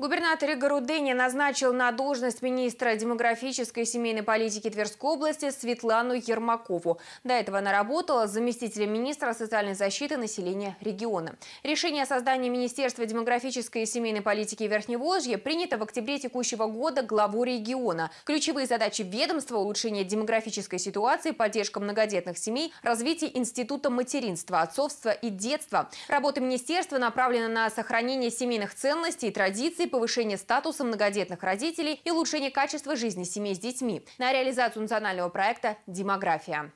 Губернатор Игорь Рудыни назначил на должность министра демографической и семейной политики Тверской области Светлану Ермакову. До этого она работала заместителем министра социальной защиты населения региона. Решение о создании Министерства демографической и семейной политики Верхневолжья принято в октябре текущего года главу региона. Ключевые задачи ведомства – улучшение демографической ситуации, поддержка многодетных семей, развитие института материнства, отцовства и детства. Работа министерства направлена на сохранение семейных ценностей и традиций, повышение статуса многодетных родителей и улучшение качества жизни семей с детьми на реализацию национального проекта «Демография».